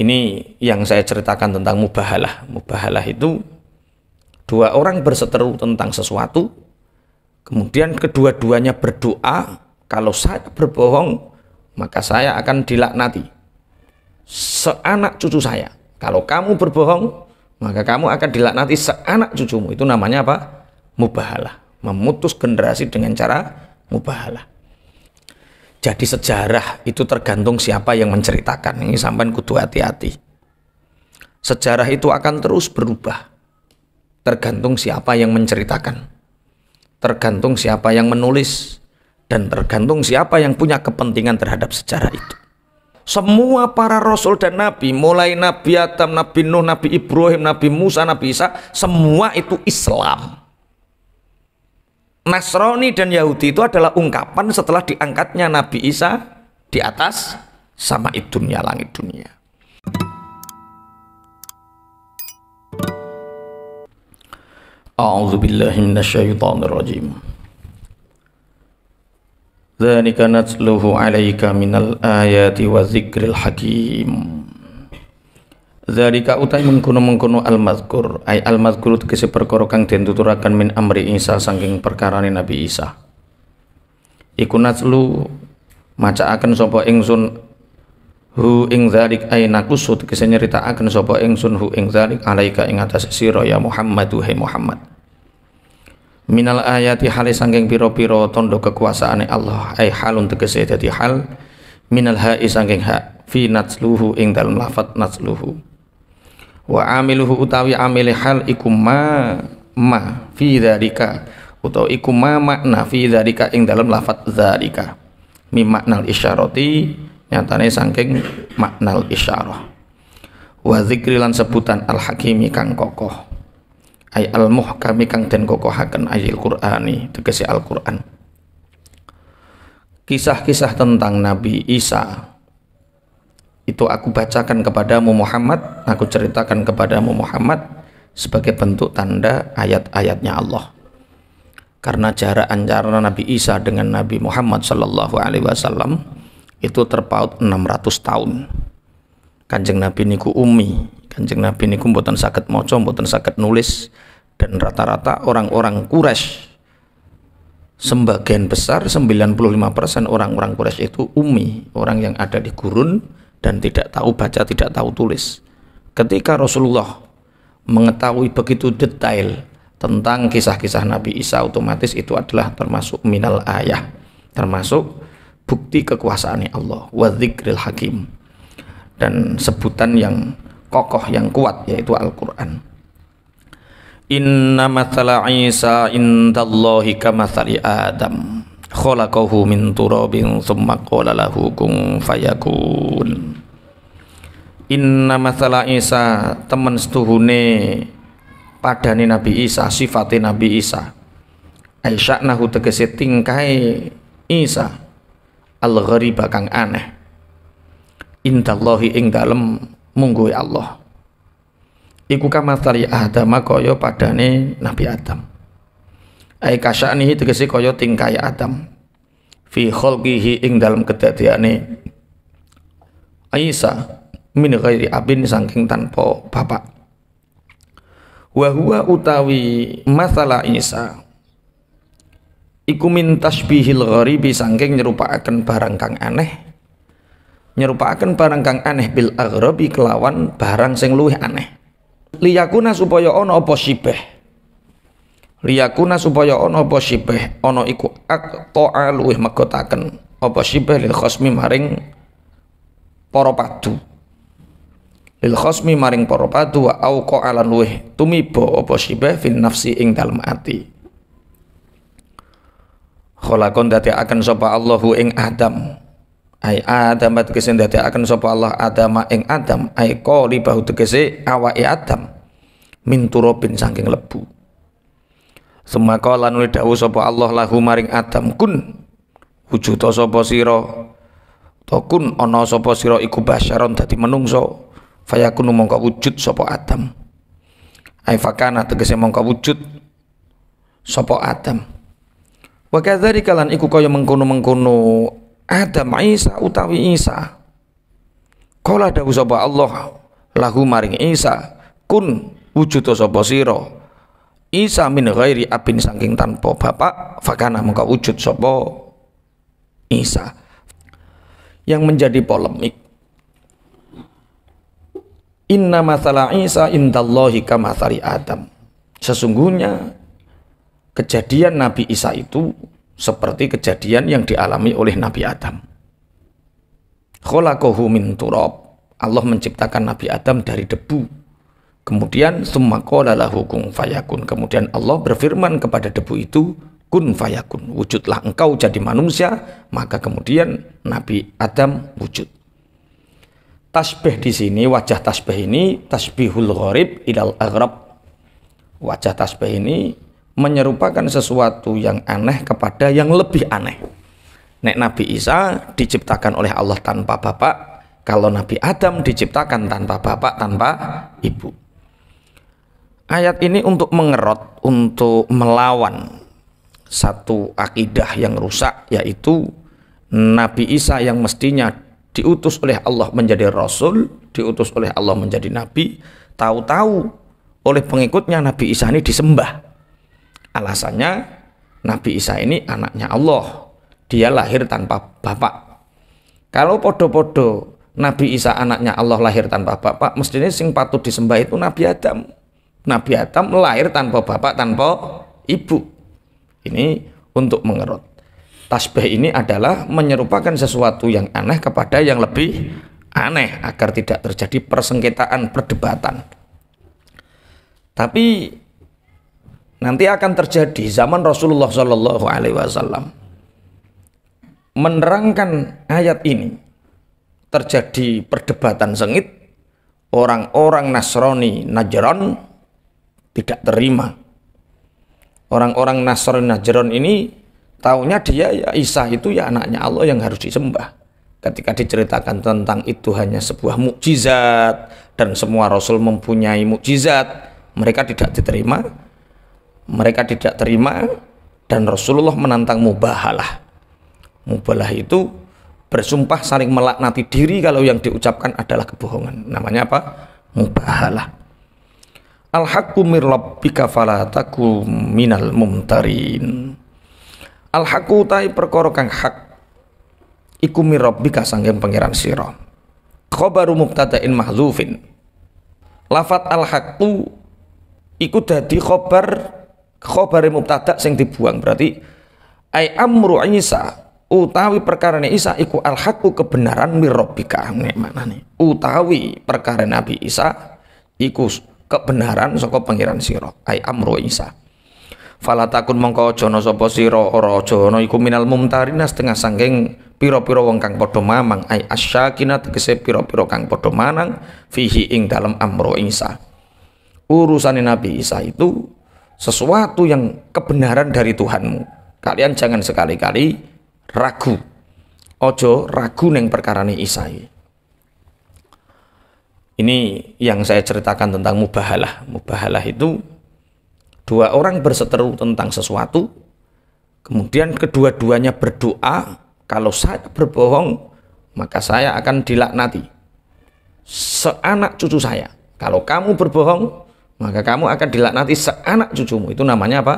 Ini yang saya ceritakan tentang mubahalah. Mubahalah itu dua orang berseteru tentang sesuatu, kemudian kedua-duanya berdoa, kalau saya berbohong, maka saya akan dilaknati. Seanak cucu saya. Kalau kamu berbohong, maka kamu akan dilaknati seanak cucumu. Itu namanya apa? Mubahalah. Memutus generasi dengan cara mubahalah jadi sejarah itu tergantung siapa yang menceritakan. Ini sampai kudu hati-hati. Sejarah itu akan terus berubah. Tergantung siapa yang menceritakan. Tergantung siapa yang menulis dan tergantung siapa yang punya kepentingan terhadap sejarah itu. Semua para rasul dan nabi, mulai Nabi Adam, Nabi Nuh, Nabi Ibrahim, Nabi Musa, Nabi Isa, semua itu Islam. Nasrani dan Yahudi itu adalah ungkapan setelah diangkatnya Nabi Isa di atas sama dunia langit dunia. A'udzu billahi minasyaitonir rajim. Dzalika natluhu 'alaika minal ayati wa dzikril hakim. Zalika utai mengkono mengkuno al-mazkur Ay al-mazkur itu kese kang dan tuturakan min amri Isa saking perkara Nabi Isa Iku maca akan sopo engsun hu ing zalik ay kese nyerita akan sopo engsun hu ing zalik alaika ing atas siro ya Muhammad he Muhammad Minal ayati hale saking piro piro tondo kekuasaan Allah ay halun tegese dadi hal minal ha saking ha fi natsluhu ing dalam lafat natsluhu wa amiluhu utawi amile hal ikum ma ma fi dzalika utawi iku ma makna fi dzalika ing dalam lafat dzalika mim maknal isyarati nyatane saking maknal isyarah wa dzikri lan sebutan al hakimi kang kokoh ay al muhkami kang den kokohaken ayil qur'ani tegese al qur'an kisah-kisah tentang Nabi Isa itu aku bacakan kepadamu Muhammad, aku ceritakan kepadamu Muhammad sebagai bentuk tanda ayat-ayatnya Allah. Karena jarak antara Nabi Isa dengan Nabi Muhammad Shallallahu Alaihi Wasallam itu terpaut 600 tahun. Kanjeng Nabi niku umi, Kanjeng Nabi niku buatan sakit moco, buatan sakit nulis dan rata-rata orang-orang Quraisy sebagian besar 95% orang-orang Quraisy itu umi, orang yang ada di gurun dan tidak tahu baca, tidak tahu tulis. Ketika Rasulullah mengetahui begitu detail tentang kisah-kisah Nabi Isa otomatis itu adalah termasuk minal ayah termasuk bukti kekuasaan Allah wadzikril hakim dan sebutan yang kokoh yang kuat yaitu Al-Qur'an Inna mathala Isa indallahi kamathali Adam khalaqahu min turabin thumma qala lahu kun fayakun inna masala Isa temen setuhune padani Nabi Isa sifati Nabi Isa Aisyah tegesi tingkai Isa al ghariba kang aneh indallahi ing dalem munggui Allah iku kamasali Adam kaya padane Nabi Adam ai itu tegese kaya tingkai Adam fi khalqihi ing dalam kedadeane Isa min ghairi abin saking tanpo bapak wa utawi masalah Isa iku min tasbihil gharibi saking nyerupakaken barang kang aneh nyerupakaken barang kang aneh bil aghrabi kelawan barang sing luwih aneh liyakuna supaya ono apa sibeh liyakuna supaya ono apa sibeh ono iku to'a luwih megotaken apa sibeh lil khosmi maring para padu lil khosmi maring para padu wa auqa alan luwih tumiba apa sibeh fil nafsi ing dalem ati kholakon dati akan sapa Allahu ing Adam ai Adam tegese dati akan sapa Allah Adam ing Adam ai qali bahu tegese awake Adam min turabin saking lebu semaka lan dawuh sapa Allah lahu maring Adam kun wujuda sopo siro to kun ana sapa sira iku basyaron dadi menungso fayakunu mongko wujud sopo Adam ai fakana tegese mongko wujud sapa Adam wa kalan lan iku kaya mengkono-mengkono Adam Isa utawi Isa kala dawuh sapa Allah lahu maring Isa kun wujud sopo siro Isa min ghairi abin saking tanpa bapak fakana muka wujud sopo Isa yang menjadi polemik Inna masalah Isa indallahi kamathari Adam Sesungguhnya kejadian Nabi Isa itu seperti kejadian yang dialami oleh Nabi Adam Kholakohu min turab Allah menciptakan Nabi Adam dari debu Kemudian summakola hukum fayakun. Kemudian Allah berfirman kepada debu itu, kun fayakun. Wujudlah engkau jadi manusia, maka kemudian Nabi Adam wujud. Tasbih di sini, wajah tasbih ini tasbihul gharib ilal aghrab. Wajah tasbih ini menyerupakan sesuatu yang aneh kepada yang lebih aneh. Nek Nabi Isa diciptakan oleh Allah tanpa bapak, kalau Nabi Adam diciptakan tanpa bapak, tanpa ibu ayat ini untuk mengerot, untuk melawan satu akidah yang rusak yaitu Nabi Isa yang mestinya diutus oleh Allah menjadi rasul, diutus oleh Allah menjadi nabi, tahu-tahu oleh pengikutnya Nabi Isa ini disembah. Alasannya Nabi Isa ini anaknya Allah. Dia lahir tanpa bapak. Kalau podo-podo Nabi Isa anaknya Allah lahir tanpa bapak, mestinya sing patut disembah itu Nabi Adam Nabi Adam lahir tanpa bapak, tanpa ibu. Ini untuk mengerut. Tasbih ini adalah menyerupakan sesuatu yang aneh kepada yang lebih aneh agar tidak terjadi persengketaan perdebatan. Tapi nanti akan terjadi zaman Rasulullah Shallallahu Alaihi Wasallam menerangkan ayat ini terjadi perdebatan sengit orang-orang Nasrani Najran tidak terima. Orang-orang Nasrani Najron ini taunya dia ya Isa itu ya anaknya Allah yang harus disembah. Ketika diceritakan tentang itu hanya sebuah mukjizat dan semua rasul mempunyai mukjizat, mereka tidak diterima. Mereka tidak terima dan Rasulullah menantang mubahalah. Mubahalah itu bersumpah saling melaknati diri kalau yang diucapkan adalah kebohongan. Namanya apa? Mubahalah al haqqu mir rabbika fala taku minal mumtarin al haqqu tai perkara kang hak iku mir rabbika sanggen pangeran sira khabaru mubtada'in mahzufin lafat al haqqu iku dadi khabar khabare mubtada sing dibuang berarti ai amru Isa utawi perkara Isa iku al haqqu kebenaran mir rabbika nek manane utawi perkara Nabi Isa iku kebenaran saka pangeran sira ai amru Isa falatakun mongko aja ana sapa sira ora aja ana iku minal mumtarina setengah sangking pira-pira wong kang padha mamang ai asyakina tegese pira-pira kang padha manang fihi ing dalam amru Isa urusan Nabi Isa itu sesuatu yang kebenaran dari Tuhanmu kalian jangan sekali-kali ragu ojo ragu neng perkara nih Isa ini yang saya ceritakan tentang mubahalah. Mubahalah itu dua orang berseteru tentang sesuatu, kemudian kedua-duanya berdoa, kalau saya berbohong maka saya akan dilaknati. Seanak cucu saya. Kalau kamu berbohong, maka kamu akan dilaknati seanak cucumu. Itu namanya apa?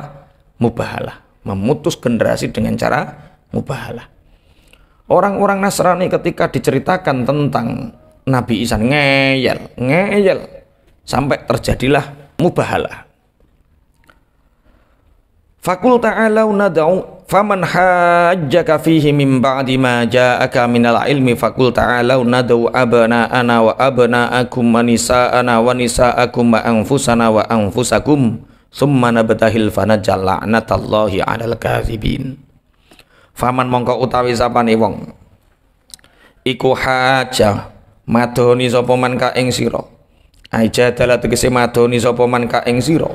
Mubahalah. Memutus generasi dengan cara mubahalah. Orang-orang Nasrani ketika diceritakan tentang Nabi Isa ngeyel, ngeyel sampai terjadilah mubahalah. Fakul ta'alau nadau faman hajjaka fihi min ba'di ma ja'aka al ilmi fakul ta'alau nadau abana'ana wa abana'akum wa nisa'ana wa nisa'akum wa anfusana wa anfusakum summa nabtahil fanajjal la'natallahi 'alal kadhibin. Faman mongko utawi sapane wong iku hajjah madoni sapa man ka ing sira aja dalah tegese madoni sapa man ka ing sira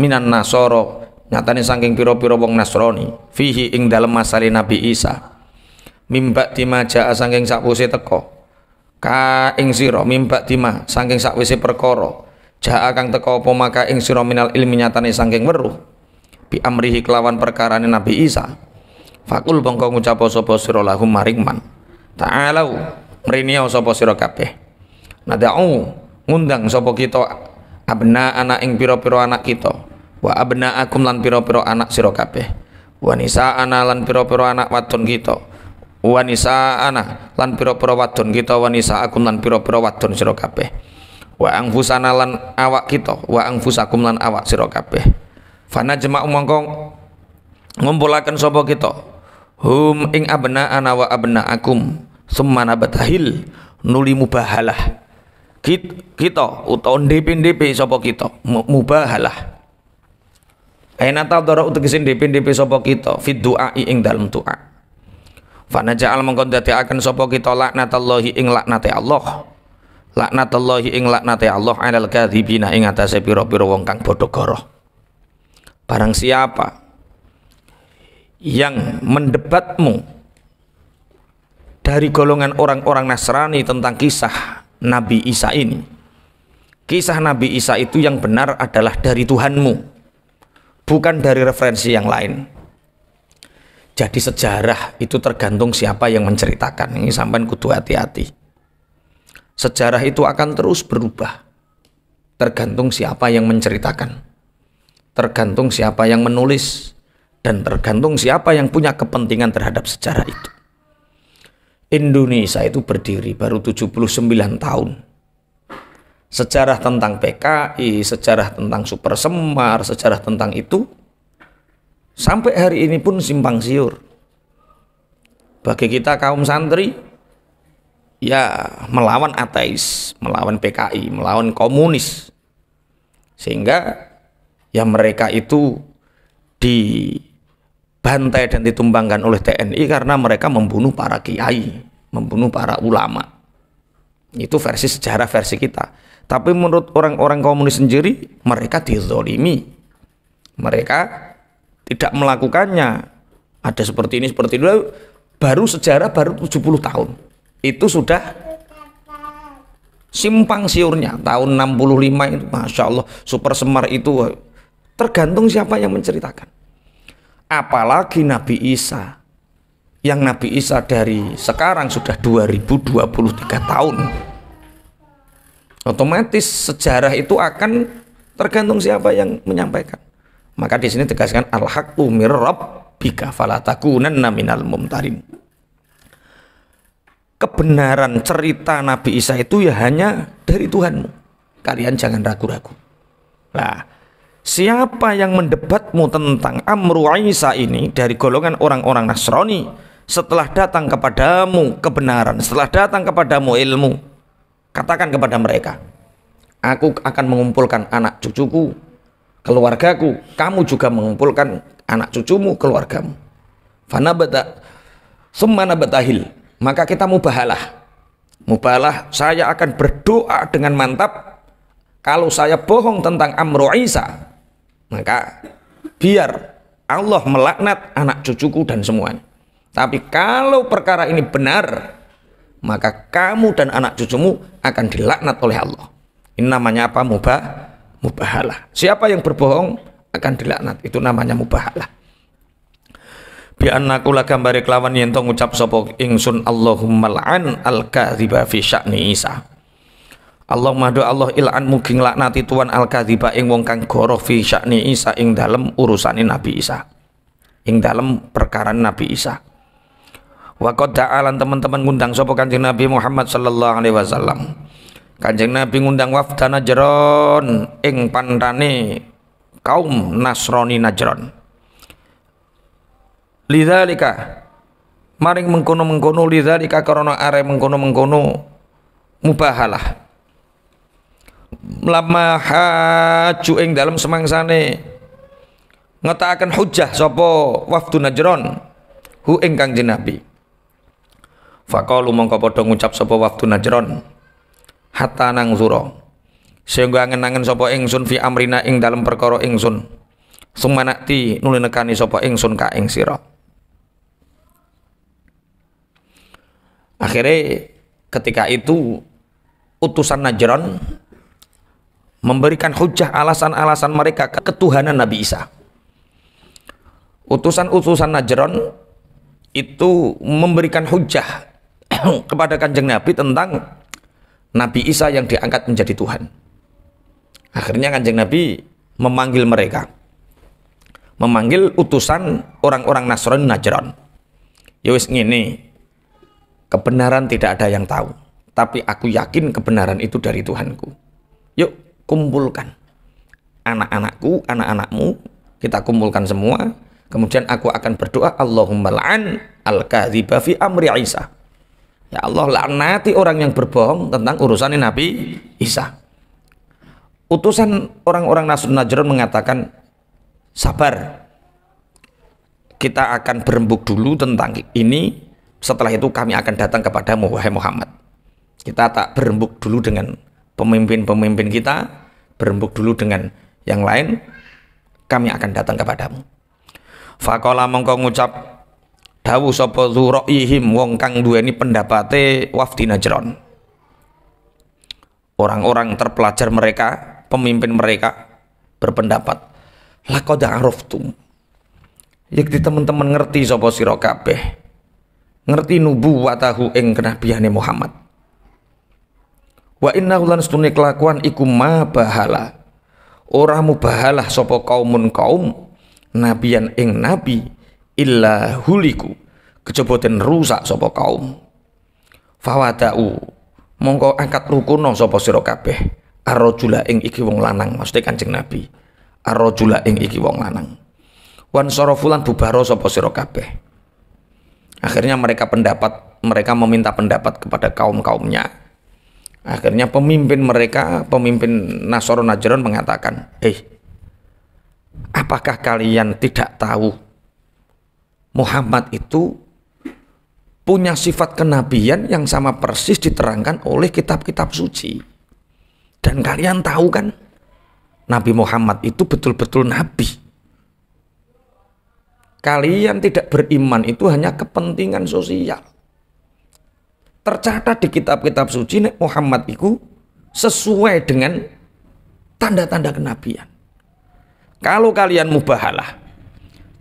minan nasoro nyatane saking pira-pira wong Nasrani fihi ing dalem masale Nabi Isa mimba dimaja saking sakwise teko ka ing sira mimba dima saking sakwise perkara jaa kang teko apa maka ing sira minal ilmi nyatane saking weruh bi amrihi kelawan perkarane Nabi Isa fakul bangko ngucap sapa sira lahum maring man ta'alau sopo sopo kape. kabeh nadau ngundang sopo kita abna anak ing piro piro anak kita wa abna akum lan piro-piro anak siro kape. wa ana lan piro-piro anak watun kita wanisa ana lan piro-piro watun kita wanisa akum lan piro-piro watun siro kape. wa angfusana lan awak kita wa angfusakum lan awak siro kape. fana jema umongkong ngumpulakan sopo kita hum ing abna ana wa abna akum semana batahil nuli mubahalah kita utawa DP DP sapa kita mubahalah aina tadara utegesin ndp-ndp sapa kita fi doa ing dalem doa fana ja'al mengko akan sapa kita laknatallahi ing laknate Allah laknatallahi ing laknate Allah alal kadzibina ing atase pira-pira wong kang bodho barang siapa yang mendebatmu dari golongan orang-orang Nasrani tentang kisah Nabi Isa ini. Kisah Nabi Isa itu yang benar adalah dari Tuhanmu, bukan dari referensi yang lain. Jadi sejarah itu tergantung siapa yang menceritakan. Ini sampai kudu hati-hati. Sejarah itu akan terus berubah. Tergantung siapa yang menceritakan. Tergantung siapa yang menulis. Dan tergantung siapa yang punya kepentingan terhadap sejarah itu. Indonesia itu berdiri baru 79 tahun. Sejarah tentang PKI, sejarah tentang Super Semar, sejarah tentang itu sampai hari ini pun simpang siur. Bagi kita kaum santri ya melawan ateis, melawan PKI, melawan komunis. Sehingga ya mereka itu di dibantai dan ditumbangkan oleh TNI karena mereka membunuh para kiai, membunuh para ulama. Itu versi sejarah versi kita. Tapi menurut orang-orang komunis sendiri, mereka dizolimi. Mereka tidak melakukannya. Ada seperti ini, seperti itu. Baru sejarah baru 70 tahun. Itu sudah simpang siurnya. Tahun 65 itu, Masya Allah, Super Semar itu tergantung siapa yang menceritakan. Apalagi Nabi Isa. Yang Nabi Isa dari sekarang sudah 2023 tahun. Otomatis sejarah itu akan tergantung siapa yang menyampaikan. Maka di sini tegaskan al-haq umir rabbika falatakunanna minal mumtarin. Kebenaran cerita Nabi Isa itu ya hanya dari Tuhanmu. Kalian jangan ragu-ragu. Nah, -ragu. Siapa yang mendebatmu tentang Amru Isa ini dari golongan orang-orang Nasrani setelah datang kepadamu kebenaran, setelah datang kepadamu ilmu, katakan kepada mereka, aku akan mengumpulkan anak cucuku, keluargaku, kamu juga mengumpulkan anak cucumu, keluargamu. Fana bata, semana betahil maka kita mubahalah. Mubahalah, saya akan berdoa dengan mantap kalau saya bohong tentang Amru Isa, maka biar Allah melaknat anak cucuku dan semuanya. Tapi kalau perkara ini benar, maka kamu dan anak cucumu akan dilaknat oleh Allah. Ini namanya apa? Mubah, mubahalah. Siapa yang berbohong akan dilaknat. Itu namanya mubahalah. Bi anakku lagam bari kelawan yang ngucap sopok ingsun Allahumma la'an al-kadhiba fi sya'ni Isa. Allahumma do Allah il'an mungkin laknati tuan al-kadhiba ing wong kang goroh fi sya'ni Isa ing dalem urusane Nabi Isa ing dalem perkara Nabi Isa wa qad da'alan teman-teman ngundang sapa kanjeng Nabi Muhammad sallallahu alaihi wasallam kanjeng Nabi ngundang wafda Najron ing pantane kaum Nasrani Najron lidzalika maring mengkono-mengkono lidzalika karena are mengkono-mengkono mubahalah lama haju ing dalam semangsane akan hujah sopo waktu najron hu ing kangjeng nabi faqalu mongko podong ngucap sopo waktu najron hatta nang zuro sehingga angen-angen sopo ingsun fi amrina ing dalam perkoro ingsun sumanakti nuli nekani sopo ingsun ka ing siro akhirnya ketika itu utusan Najron memberikan hujah alasan-alasan mereka ke ketuhanan Nabi Isa. Utusan-utusan Najron itu memberikan hujah kepada kanjeng Nabi tentang Nabi Isa yang diangkat menjadi Tuhan. Akhirnya kanjeng Nabi memanggil mereka. Memanggil utusan orang-orang Nasron Najron. Yowis ya ngini, kebenaran tidak ada yang tahu. Tapi aku yakin kebenaran itu dari Tuhanku. Yuk, kumpulkan anak-anakku, anak-anakmu, kita kumpulkan semua. Kemudian aku akan berdoa, Allahumma la'an al fi amri Isa. Ya Allah, laknati orang yang berbohong tentang urusan Nabi Isa. Utusan orang-orang Nasun Najran mengatakan, sabar, kita akan berembuk dulu tentang ini, setelah itu kami akan datang kepadamu, wahai Muhammad. Kita tak berembuk dulu dengan pemimpin-pemimpin kita, berembuk dulu dengan yang lain kami akan datang kepadamu Fakola mongko ngucap dawu sapa zuraihim wong kang duweni pendapate wafdi Najran orang-orang terpelajar mereka pemimpin mereka berpendapat laqad araftum yakti teman-teman ngerti sapa sira kabeh ngerti nubuwatahu ing kenabiane Muhammad Wa inna lan setune kelakuan iku ma bahala. Ora mubahalah sapa kaumun kaum nabiyan ing nabi illa huliku kejaba rusak sopo kaum. Fawadau mongko angkat rukuno sopo sirokabeh arrojula ing iki wong lanang maksudnya kancing Nabi. Arrojula ing iki wong lanang. Wan sorofulan bubaro sapa sirokabeh Akhirnya mereka pendapat mereka meminta pendapat kepada kaum-kaumnya Akhirnya pemimpin mereka, pemimpin Nasoro Najron mengatakan, "Eh, apakah kalian tidak tahu Muhammad itu punya sifat kenabian yang sama persis diterangkan oleh kitab-kitab suci. Dan kalian tahu kan, Nabi Muhammad itu betul-betul nabi. Kalian tidak beriman itu hanya kepentingan sosial tercatat di kitab-kitab suci nek Muhammad iku sesuai dengan tanda-tanda kenabian. Kalau kalian mubahalah,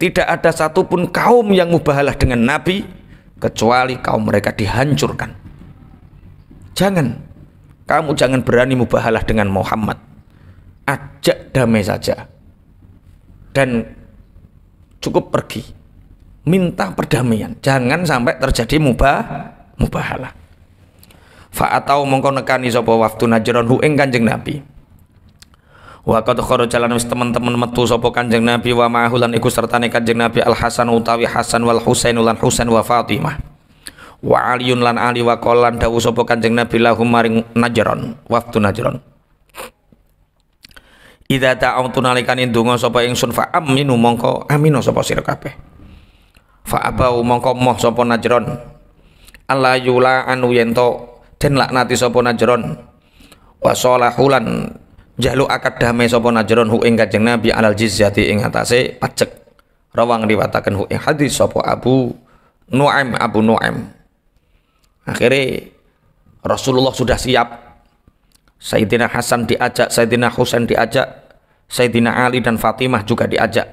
tidak ada satupun kaum yang mubahalah dengan nabi kecuali kaum mereka dihancurkan. Jangan kamu jangan berani mubahalah dengan Muhammad. Ajak damai saja. Dan cukup pergi. Minta perdamaian. Jangan sampai terjadi mubah mu Fa atau mongko nekani sapa waftu najron hu ing kanjeng nabi wa qad jalan wis teman-teman metu sapa kanjeng nabi wa ma'hulan iku sertane kanjeng nabi al hasan utawi hasan wal husain lan husain wa fatimah wa aliun lan ali wa qolan dawu sapa kanjeng nabi lahum maring najron waftu najron Ida ta'autu nalikane donga sapa ingsun fa aminu mongko amino sapa sirkape. kabeh. Fa abau mongko moh sapa najron Alayula yula anu yento den laknati sapa najron wa salahulan jalu akad damai sapa najron hu ing kanjeng nabi alal jizyati ing atase pajek rawang riwataken hu ing hadis sapa Abu Nuaim Abu Nuaim akhirnya Rasulullah sudah siap Sayyidina Hasan diajak, Sayyidina Husain diajak, Sayyidina Ali dan Fatimah juga diajak.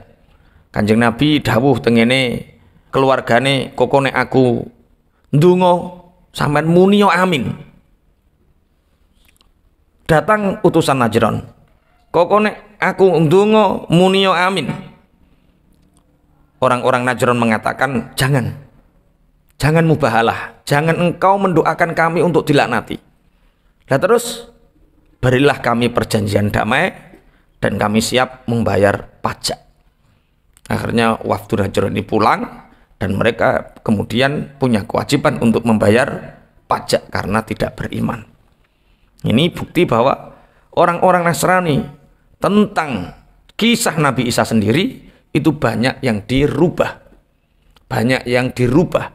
Kanjeng Nabi dawuh tengene keluargane kokone aku Dungo sampean Munio amin. Datang utusan Najron. Kokone aku dungo Munio amin. Orang-orang Najron mengatakan, "Jangan. Jangan mubahalah. Jangan engkau mendoakan kami untuk dilaknati." Nah terus berilah kami perjanjian damai dan kami siap membayar pajak. Akhirnya waktu Najron ini pulang dan mereka kemudian punya kewajiban untuk membayar pajak karena tidak beriman. Ini bukti bahwa orang-orang Nasrani tentang kisah Nabi Isa sendiri itu banyak yang dirubah. Banyak yang dirubah.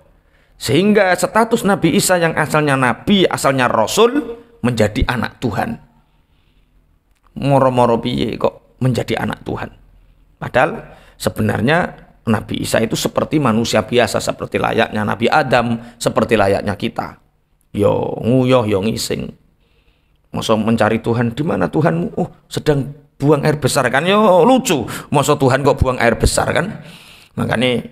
Sehingga status Nabi Isa yang asalnya nabi, asalnya rasul menjadi anak Tuhan. Moro-moro piye kok menjadi anak Tuhan. Padahal sebenarnya Nabi Isa itu seperti manusia biasa, seperti layaknya Nabi Adam, seperti layaknya kita. Yo nguyoh, yo ngising. Masa mencari Tuhan, di mana Tuhanmu? Oh, sedang buang air besar kan? Yo lucu, masa Tuhan kok buang air besar kan? Makanya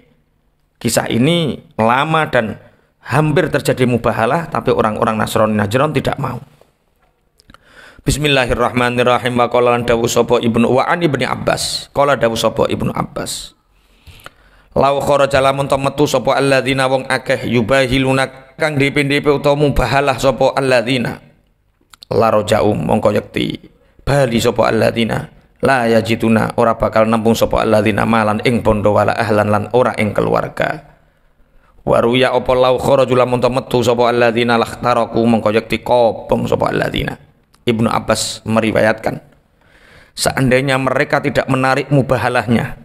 kisah ini lama dan hampir terjadi mubahalah, tapi orang-orang Nasrani Najran tidak mau. Bismillahirrahmanirrahim. Wa qala dawu sapa Ibnu Wa'an Ibnu Abbas. Qala dawu sapa Ibnu Abbas. Lau kharaja lamun to metu sapa alladzina wong akeh hilunak kang bahalah sopo Allah dina laro jauh mongko yakti bali sapa alladzina la yajituna ora bakal nembung sopo dina malan ing bondo wala ahlan lan ora ing keluarga waruya opol lau kharaju lamun to metu dina lah taroku mongko yakti sopo Allah dina Ibnu Abbas meriwayatkan seandainya mereka tidak menarik mubahalahnya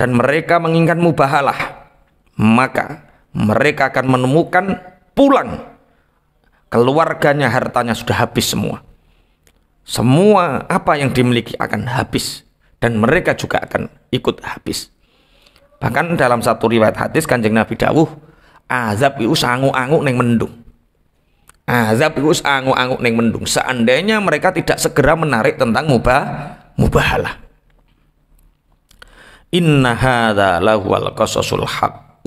dan mereka menginginkan mubahalah, maka mereka akan menemukan pulang keluarganya, hartanya sudah habis semua. Semua apa yang dimiliki akan habis dan mereka juga akan ikut habis. Bahkan dalam satu riwayat hadis Kanjeng Nabi dawuh, azab iku sangu-angu ning mendung. Azab iku sangu-angu ning mendung. Seandainya mereka tidak segera menarik tentang mubah mubahalah. Inna hadha lahuwal qasasul haqq.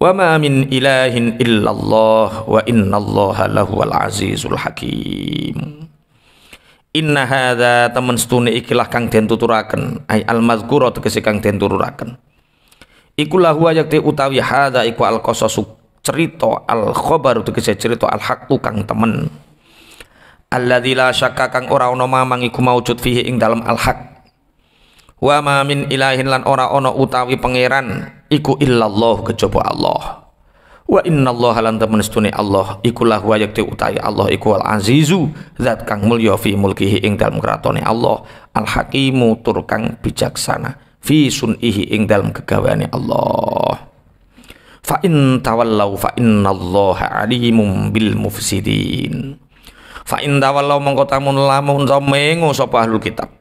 Wa ma min ilahin illallah wa inna allaha lahuwal azizul hakim. Inna hadha temen setune ikilah kang den tuturaken ay al mazkura tegese kang den tuturaken. ikulah huwa yakti utawi hadha iku al qasasu cerita al khabar tegese cerita al haqqu kang temen. Alladzi la syakka kang ora ana mamang iku maujud fihi ing dalam al haqq wa ma min ilahin lan ora ono utawi pangeran iku illallah kejaba Allah wa Allah lan temen setune Allah iku lahu yakti utai Allah iku al azizu zat kang mulya fi mulkihi ing dalem kratone Allah al hakimu tur kang bijaksana fi sunihi ing dalem kegawane Allah fa in tawallau fa inna Allah alimum bil mufsidin fa in tawallau mongko lamun mengo sapa ahlul kitab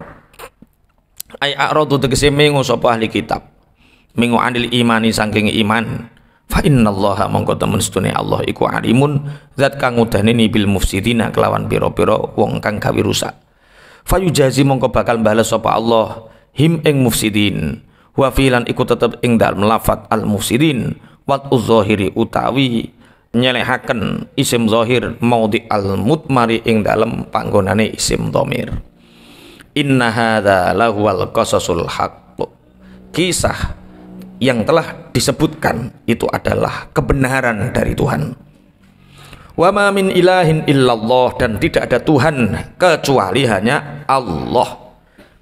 ay a'radu tegese minggu sapa ahli kitab mengo anil imani saking iman fa innallaha mongko temen setune Allah iku alimun zat kang udaneni bil mufsidina kelawan pira-pira wong kang gawe rusak fayujazi mongko bakal bales sapa Allah him ing mufsidin wa filan iku tetep ing dalem lafat al mufsidin wat uzahiri utawi nyelehaken isim zahir maudi al mutmari ing dalem panggonane isim dhamir Inna hadza lahuwal qasasul haqq. Kisah yang telah disebutkan itu adalah kebenaran dari Tuhan. Wa ma min ilahin illallah dan tidak ada Tuhan kecuali hanya Allah.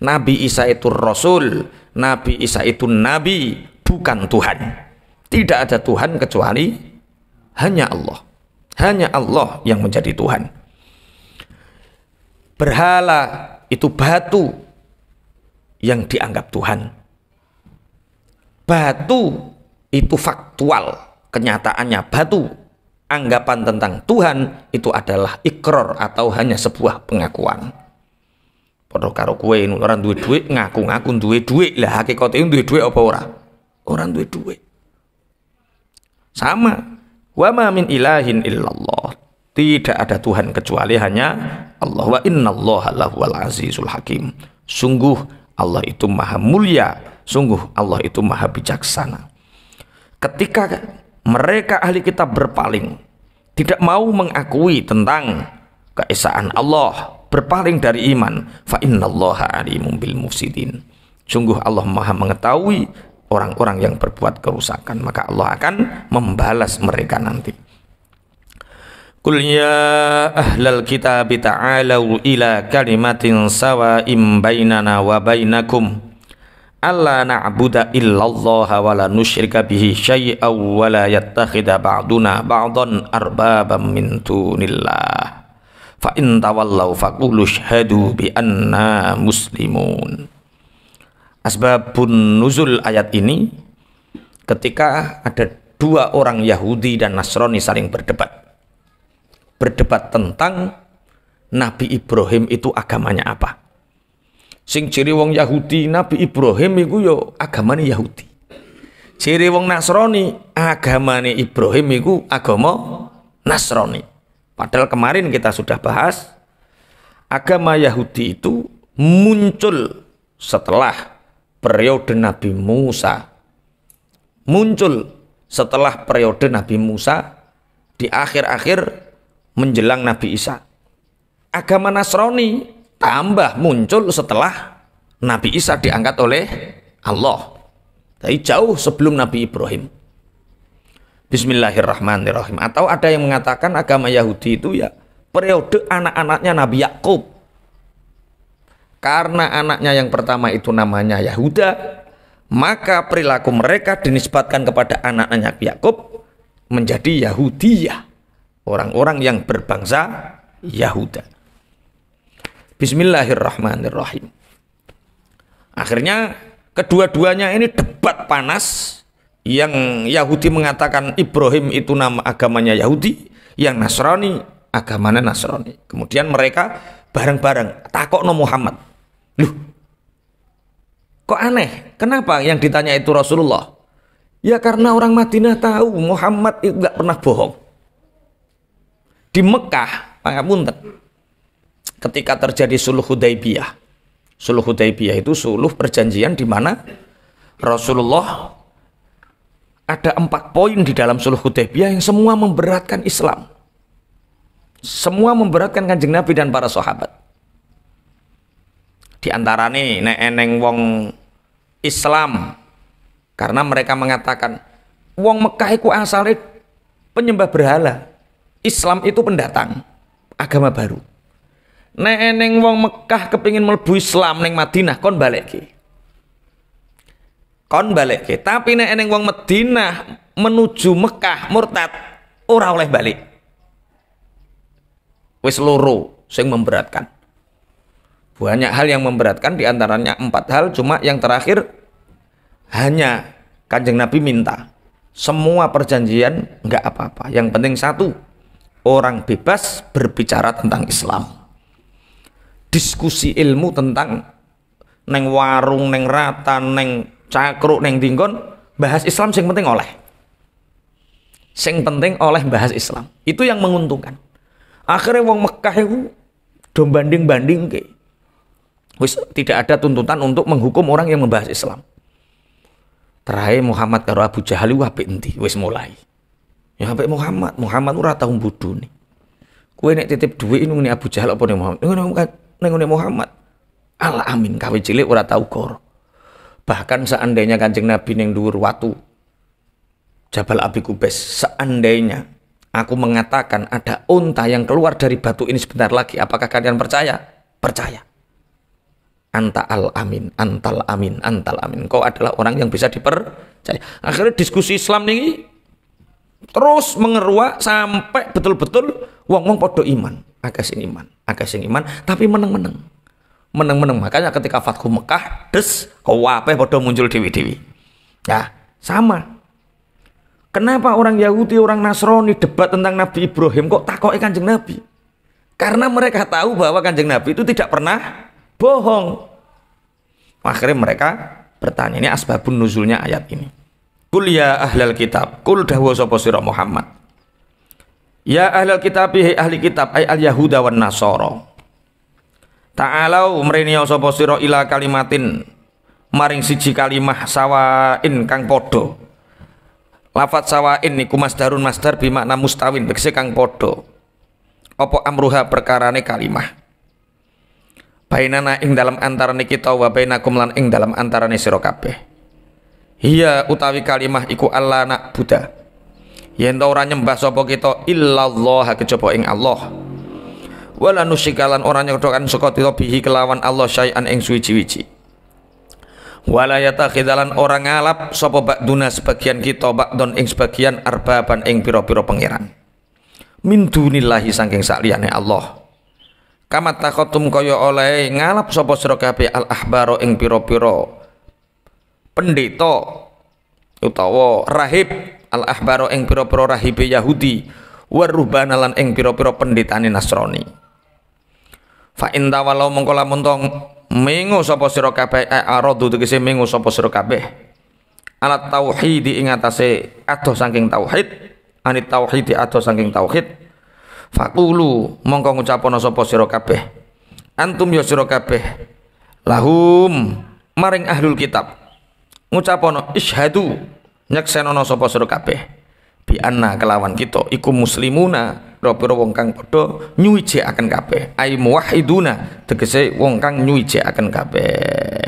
Nabi Isa itu rasul, Nabi Isa itu nabi, bukan Tuhan. Tidak ada Tuhan kecuali hanya Allah. Hanya Allah yang menjadi Tuhan. Berhala itu batu yang dianggap Tuhan. Batu itu faktual, kenyataannya batu. Anggapan tentang Tuhan itu adalah ikror atau hanya sebuah pengakuan. Padha karo ini orang duit duit ngaku-ngaku duit duit lah hakikate duit duit apa orang? Orang duit duit. Sama. Wa ma min ilahin illallah tidak ada Tuhan kecuali hanya Allah wa innallaha lahuwal azizul hakim. Sungguh Allah itu maha mulia, sungguh Allah itu maha bijaksana. Ketika mereka ahli kitab berpaling, tidak mau mengakui tentang keesaan Allah, berpaling dari iman, fa innallaha alimum bil mufsidin. Sungguh Allah maha mengetahui orang-orang yang berbuat kerusakan, maka Allah akan membalas mereka nanti. Qul ya ahlal kitab ta'alu ila kalimatin sawa'im bainana wa bainakum alla na'budu illallaha wa la nusyrika bihi syai'aw wa la yattakhidha ba'duna ba'dan arbaban min dunillah fa in tawallaw faqulu syahadu bi anna muslimun Asbabun nuzul ayat ini ketika ada dua orang Yahudi dan Nasrani saling berdebat berdebat tentang Nabi Ibrahim itu agamanya apa. Sing ciri wong Yahudi Nabi Ibrahim itu yo agamane Yahudi. Ciri wong Nasrani agamane Ibrahim itu agama Nasrani. Padahal kemarin kita sudah bahas agama Yahudi itu muncul setelah periode Nabi Musa. Muncul setelah periode Nabi Musa di akhir-akhir menjelang Nabi Isa. Agama Nasrani tambah muncul setelah Nabi Isa diangkat oleh Allah. Tapi jauh sebelum Nabi Ibrahim. Bismillahirrahmanirrahim. Atau ada yang mengatakan agama Yahudi itu ya periode anak-anaknya Nabi Yakub. Karena anaknya yang pertama itu namanya Yahuda, maka perilaku mereka dinisbatkan kepada anak-anaknya Yakub menjadi Yahudiyah orang-orang yang berbangsa Yahuda. Bismillahirrahmanirrahim. Akhirnya kedua-duanya ini debat panas yang Yahudi mengatakan Ibrahim itu nama agamanya Yahudi, yang Nasrani agamanya Nasrani. Kemudian mereka bareng-bareng takok no Muhammad. Loh, kok aneh? Kenapa yang ditanya itu Rasulullah? Ya karena orang Madinah tahu Muhammad itu nggak pernah bohong di Mekah pangapunten ketika terjadi suluh Hudaybiyah suluh Hudaybiyah itu suluh perjanjian di mana Rasulullah ada empat poin di dalam suluh Hudaybiyah yang semua memberatkan Islam semua memberatkan kanjeng Nabi dan para sahabat di antara nih nek eneng wong Islam karena mereka mengatakan wong Mekah itu asalnya penyembah berhala Islam itu pendatang, agama baru. Neneng wong Mekah kepingin melebu Islam neng Madinah kon balik ki. Kon balik ki. Tapi neneng wong Madinah menuju Mekah murtad ora oleh balik. Wis loro sing memberatkan. Banyak hal yang memberatkan diantaranya empat hal cuma yang terakhir hanya kanjeng Nabi minta semua perjanjian nggak apa-apa yang penting satu orang bebas berbicara tentang Islam. Diskusi ilmu tentang neng warung, neng rata, neng cakruk, neng tinggon bahas Islam sing penting oleh. Sing penting oleh bahas Islam. Itu yang menguntungkan. Akhirnya wong Mekah itu dom banding-banding ke. Wis tidak ada tuntutan untuk menghukum orang yang membahas Islam. Terakhir Muhammad karo Abu Jahal wah wis mulai. Ya sampai Muhammad, Muhammad ora tahu bodho ni. Kue nek titip duit ini Abu Jahal apa nih Muhammad? Neng Muhammad, Muhammad. Allah amin, kawe cilik ora tahu kor. Bahkan seandainya kanjeng Nabi neng dhuwur watu Jabal Abi Kubes, seandainya aku mengatakan ada unta yang keluar dari batu ini sebentar lagi, apakah kalian percaya? Percaya. Anta al amin, antal amin, antal amin. Kau adalah orang yang bisa dipercaya. Akhirnya diskusi Islam nih terus mengeruak sampai betul-betul wong-wong podo iman agak sing iman agak sing iman tapi menang-menang menang-menang makanya ketika Fathu Mekah des kabeh podo muncul dewi-dewi ya sama kenapa orang Yahudi orang Nasrani debat tentang Nabi Ibrahim kok kau Kanjeng Nabi karena mereka tahu bahwa Kanjeng Nabi itu tidak pernah bohong akhirnya mereka bertanya ini asbabun nuzulnya ayat ini Kul ya ahlal kitab, kul dahwa sapa sira Muhammad. Ya ahlal kitab, hai ya ahli kitab, ai al yahuda wan nasara. Ta'alau mrene sapa sira ila kalimatin maring siji kalimah sawain kang padha. Lafat sawain niku darun masdar bi makna mustawin bekse kang padha. Apa amruha perkarane kalimah. Bainana ing dalam antarane kita wa bainakum lan ing dalam antarane sira kabeh hiya utawi kalimah iku Allah nak Buddha yen ta ora nyembah sapa kita illallah kecoba ing Allah wala nusyikalan ora nyekotokan saka kita bihi kelawan Allah syai'an ing suwi-wiji wala yatakhidalan ora ngalap sapa ba'duna sebagian kita ba'don ing sebagian arbaban ing pira-pira pangeran min dunillahi saking sakliyane Allah kamat takotum kaya oleh ngalap sapa sira kabeh al ahbaro ing pira-pira pendeta utawa rahib al ahbaro ing pira-pira rahibe Yahudi war ruhbana lan ing pira-pira pendetane Nasrani fa in walau mongko lamun tong mengu sapa sira kabeh eh, aradu tegese mengu sapa sira kabeh alat tauhid ing atase adoh saking tauhid anit tauhid adoh saking tauhid faqulu mongko ngucapono sapa sira kabeh antum ya sira kabeh lahum maring ahlul kitab ngucapono isyhadu nyeksenono sapa sira kabeh bi anna kelawan kita iku muslimuna ropiro wong kang padha nyuwijiaken kabeh ai muwahiduna tegese wong kang akan kabeh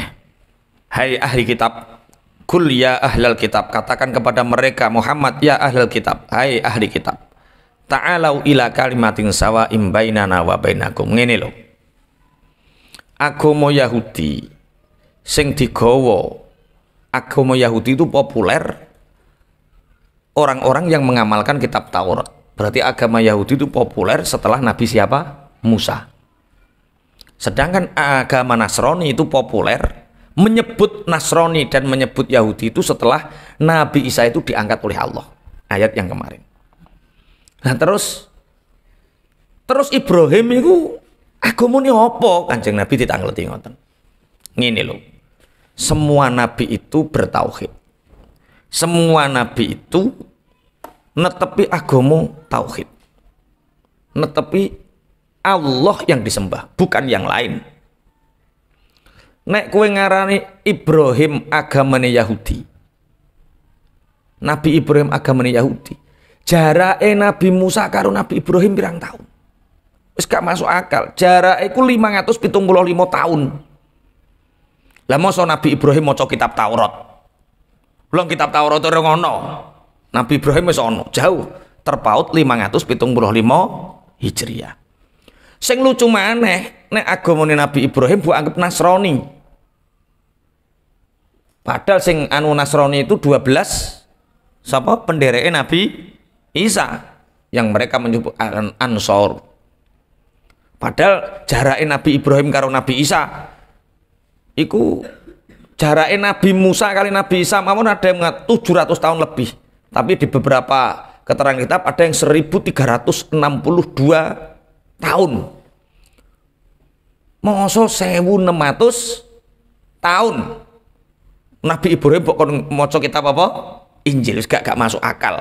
hai ahli kitab kul ya ahlal kitab katakan kepada mereka Muhammad ya ahlal kitab hai ahli kitab ta'alau ila kalimatin sawa imbainana wa bainakum ngene lho agama Yahudi sing digawa agama Yahudi itu populer orang-orang yang mengamalkan kitab Taurat. Berarti agama Yahudi itu populer setelah Nabi siapa? Musa. Sedangkan agama Nasrani itu populer menyebut Nasrani dan menyebut Yahudi itu setelah Nabi Isa itu diangkat oleh Allah. Ayat yang kemarin. Nah terus terus Ibrahim itu agamanya apa? Kanjeng Nabi ditangleti ngoten. Ngene lho semua nabi itu bertauhid. Semua nabi itu netepi agomo tauhid. Netepi Allah yang disembah, bukan yang lain. Nek kue ngarani Ibrahim agama Yahudi. Nabi Ibrahim agama Yahudi. Jarake Nabi Musa karo Nabi Ibrahim pirang tahun. Wis gak masuk akal. Jarake ku 575 tahun. Lah masa Nabi Ibrahim maca kitab Taurat. Belum kitab Taurat ora ngono. Nabi Ibrahim wis ono, jauh terpaut 575 Hijriah. Sing lucu maneh, nek agamane Nabi Ibrahim bu anggap Nasrani. Padahal sing anu Nasrani itu 12 sapa pendereke Nabi Isa yang mereka menyebut Ansor. Padahal jaraknya Nabi Ibrahim karo Nabi Isa iku jaraknya Nabi Musa kali Nabi Isa mawon ada yang 700 tahun lebih tapi di beberapa keterangan kitab ada yang 1362 tahun Moso 1600 tahun Nabi Ibrahim kok maca kita apa? Injil gak gak masuk akal.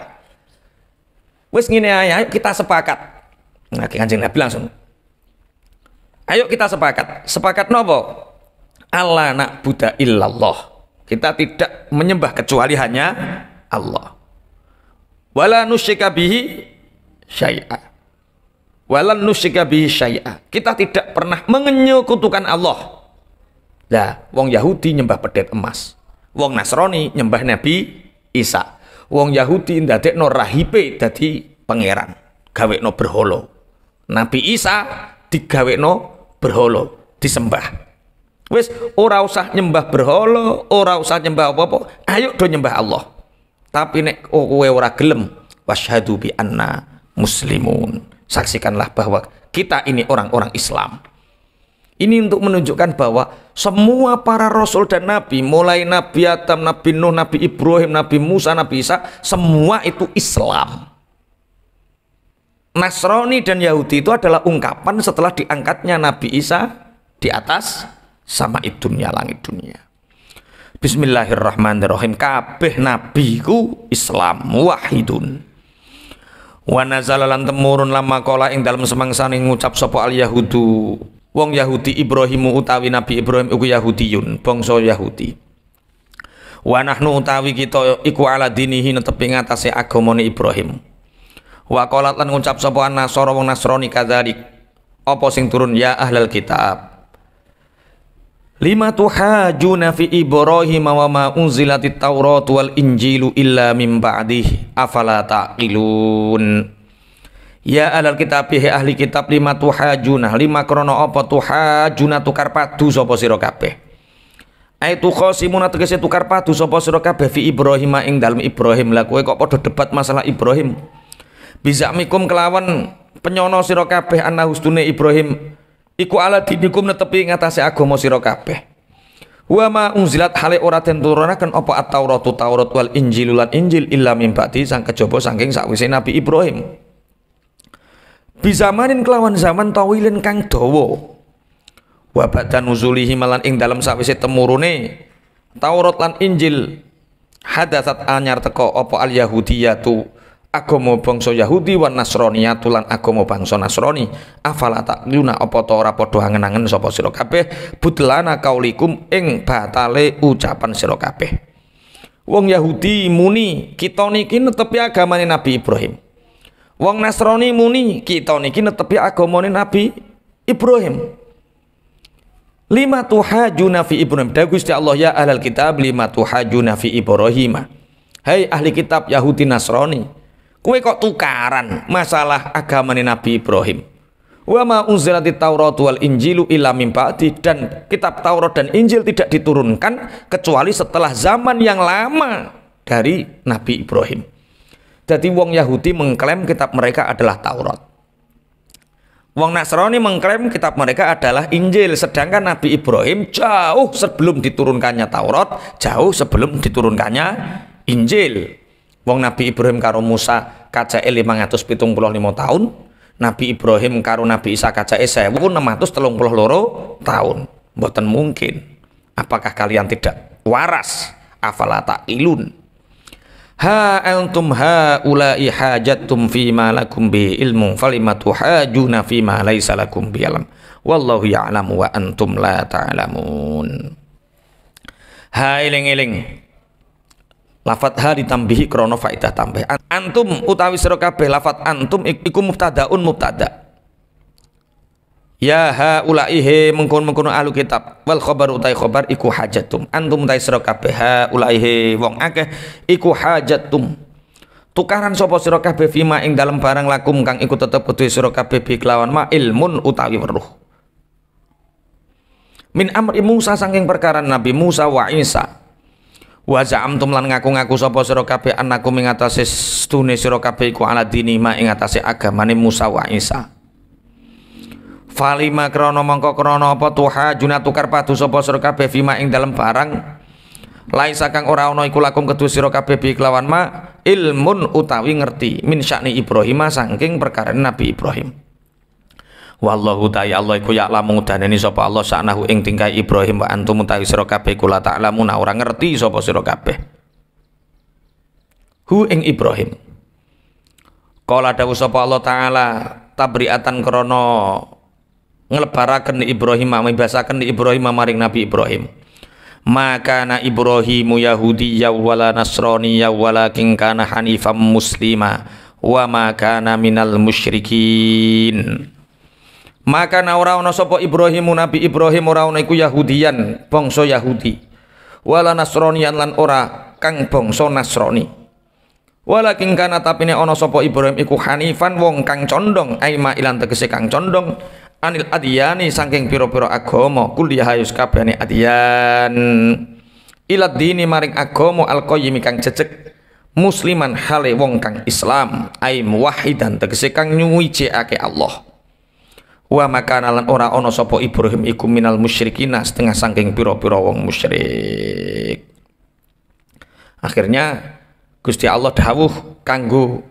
Wis ngene ayo kita sepakat. Nah, Kanjeng Nabi langsung. Ayo kita sepakat. Sepakat nopo? Allah nak buddha illallah. Kita tidak menyembah kecuali hanya Allah. Wala nusyika bihi syai'a. Wala nusyika bihi syai'a. Kita tidak pernah mengenyekutukan Allah. Lah, wong Yahudi nyembah pedet emas. Wong Nasrani nyembah Nabi Isa. Wong Yahudi ndadekno rahipe dadi pangeran, gawekno berholo. Nabi Isa digawekno berholo, disembah. Wis ora usah nyembah berhala, ora usah nyembah apa-apa. Ayo do nyembah Allah. Tapi nek kowe ora gelem, wasyhadu bi anna muslimun. Saksikanlah bahwa kita ini orang-orang Islam. Ini untuk menunjukkan bahwa semua para rasul dan nabi, mulai Nabi Adam, Nabi Nuh, Nabi Ibrahim, Nabi Musa, Nabi Isa, semua itu Islam. Nasrani dan Yahudi itu adalah ungkapan setelah diangkatnya Nabi Isa di atas sama dunia langit dunia. Bismillahirrahmanirrahim. Kabeh nabiku Islam wahidun. Wa nazalalan temurun lama kola ing dalam semangsane ngucap sapa al yahudu. Wong Yahudi Ibrahimu utawi Nabi Ibrahim iku Yahudiyun, bangsa Yahudi. Wa nahnu utawi kita iku ala dinihi netepi ngatasé agamane Ibrahim. Wa qalat lan ngucap sapa an-nasara wong Nasrani kadzarik. Apa sing turun ya ahlal kitab? Lima tuhajuna fi Ibrahim wa ma unzilatit Taurat wal Injilu illa min ba'dih afala taqilun. Ya alal kitab ya ahli kitab lima tuhajuna lima krono apa tuhajuna tukar padu sapa sira kabeh. Aitu khosimuna tegese tukar padu sapa sira kabeh fi Ibrahim ing dalem Ibrahim lah kowe kok padha debat masalah Ibrahim. Bisa mikum kelawan penyono sira kabeh ana hustune Ibrahim iku ala dinikum netepi ngatasi agama siro kabeh wa ma unzilat hale ora den turunaken apa at-tauratu taurat wal injil lan injil illa min ba'di sang kejaba saking sakwise nabi Ibrahim manin kelawan zaman tawilin kang dawa wa badan nuzulihi malan ing dalem sakwise temurune Taurat lan Injil hadatsat anyar teko apa al yahudiyatu agama bangsa Yahudi wan Nasrani atulan agama bangsa Nasrani afala takluna apa ta ora padha angen-angen sapa sira kabeh budlana kaulikum ing batale ucapan sira kabeh wong Yahudi muni kita niki netepi agamane Nabi Ibrahim wong Nasrani muni kita niki netepi agamane Nabi Ibrahim lima tuhajuna fi Ibrahim dan Gusti Allah ya ahlal kitab lima tuhajuna fi Ibrahim hai ahli kitab Yahudi Nasrani Kue kok tukaran masalah agama Nabi Ibrahim. Wa ma unzilatit Taurat wal Injilu illa min ba'di dan kitab Taurat dan Injil tidak diturunkan kecuali setelah zaman yang lama dari Nabi Ibrahim. Jadi wong Yahudi mengklaim kitab mereka adalah Taurat. Wong Nasrani mengklaim kitab mereka adalah Injil, sedangkan Nabi Ibrahim jauh sebelum diturunkannya Taurat, jauh sebelum diturunkannya Injil. Wong Nabi Ibrahim karo Musa kacae 575 tahun, Nabi Ibrahim karo Nabi Isa kacae 1632 tahun. Mboten mungkin. Apakah kalian tidak waras? Afalata ilun. Ha antum ha ulai hajatum fi ma lakum bi ilmu falimatu hajuna fi ma laisa lakum bi alam. Wallahu ya'lamu wa antum la ta'lamun. Ta Hai eling-eling lafat ha ditambihi krono faidah tambah antum utawi sira kabeh lafat antum iku mubtadaun mubtada ya ha ulaihe mengkon mengkon ahlu kitab wal khabar utai khabar iku hajatum antum utai sira kabeh ha ulaihe wong akeh iku hajatum tukaran sapa sira kabeh fima ing dalem barang lakum kang iku tetep kudu sira kabeh bi kelawan ma ilmun utawi weruh min amri Musa saking perkara Nabi Musa wa Isa wa za'amtum lan ngaku-ngaku sapa sira kabeh annakum ing atase stune sira kabeh iku ala dini ma ing atase agamane Musa wa Isa falima krana mongko krana apa tuha juna tukar padu sapa sira kabeh fima ing dalem barang lain sakang ora ana iku lakum kedu sira kabeh bi kelawan ma ilmun utawi ngerti min sya'ni Ibrahim sangking perkara Nabi Ibrahim wallahu ta'ala Allah iku ya lamu daneni sapa Allah sanahu ing tingkai Ibrahim wa antum tahu sira kabeh kula na ora ngerti sapa sira kabeh hu ing Ibrahim Kala dawu sapa Allah taala tabriatan krana nglebaraken Ibrahim mibasaken Ibrahim maring Nabi Ibrahim maka na Ibrahimu Yahudi ya wala Nasrani ya walakin kana Hanifam muslima wa maka na minal musyrikin maka ora ana sapa Ibrahim Nabi Ibrahim ora ana iku Yahudian bangsa Yahudi wala Nasronian lan ora kang bangsa nasroni. walakin kana tapine ana sapa Ibrahim iku hanifan wong kang condong aima ilan tegese kang condong anil adiyani saking pira-pira agama kulliyahayus kabehane adiyan ilad dini maring agama alqayyim kang cecek musliman hale wong kang Islam aima Wahidan tegese kang nyuwijake Allah wa maka nalan ora ono sopo Ibrahim iku minal musyrikina setengah sangking piro-piro wong musyrik akhirnya Gusti Allah dawuh kanggo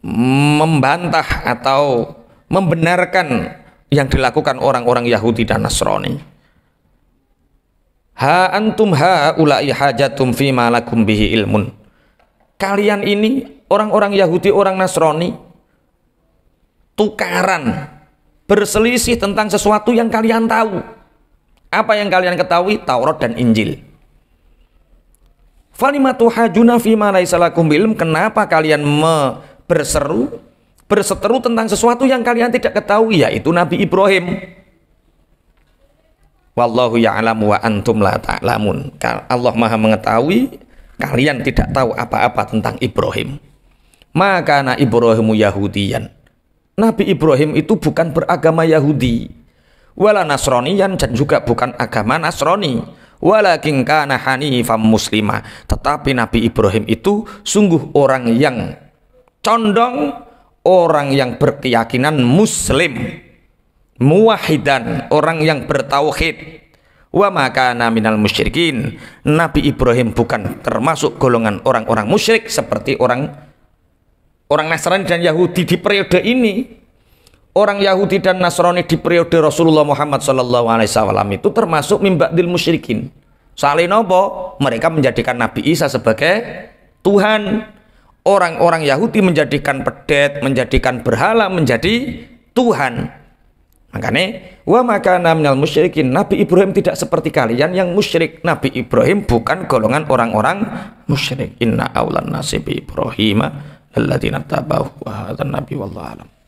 membantah atau membenarkan yang dilakukan orang-orang Yahudi dan Nasrani ha antum ha ulai hajatum fi malakum bihi ilmun kalian ini orang-orang Yahudi orang Nasrani tukaran berselisih tentang sesuatu yang kalian tahu. Apa yang kalian ketahui? Taurat dan Injil. Falimatu hajuna Kenapa kalian berseru, berseteru tentang sesuatu yang kalian tidak ketahui yaitu Nabi Ibrahim. Wallahu ya'lamu wa antum la ta'lamun. Allah Maha mengetahui, kalian tidak tahu apa-apa tentang Ibrahim. Maka Ibrahimu Yahudian. Nabi Ibrahim itu bukan beragama Yahudi wala yang dan juga bukan agama Nasrani walakin kana hanifam muslima tetapi Nabi Ibrahim itu sungguh orang yang condong orang yang berkeyakinan muslim muwahidan orang yang bertauhid wa makana minal musyrikin Nabi Ibrahim bukan termasuk golongan orang-orang musyrik seperti orang orang Nasrani dan Yahudi di periode ini orang Yahudi dan Nasrani di periode Rasulullah Muhammad SAW itu termasuk mimbadil musyrikin saling nopo mereka menjadikan Nabi Isa sebagai Tuhan orang-orang Yahudi menjadikan pedet menjadikan berhala menjadi Tuhan makanya wa maka minal musyrikin Nabi Ibrahim tidak seperti kalian yang musyrik Nabi Ibrahim bukan golongan orang-orang musyrik inna awlan nasib Ibrahim الذين تابوا وهذا النبي والله أعلم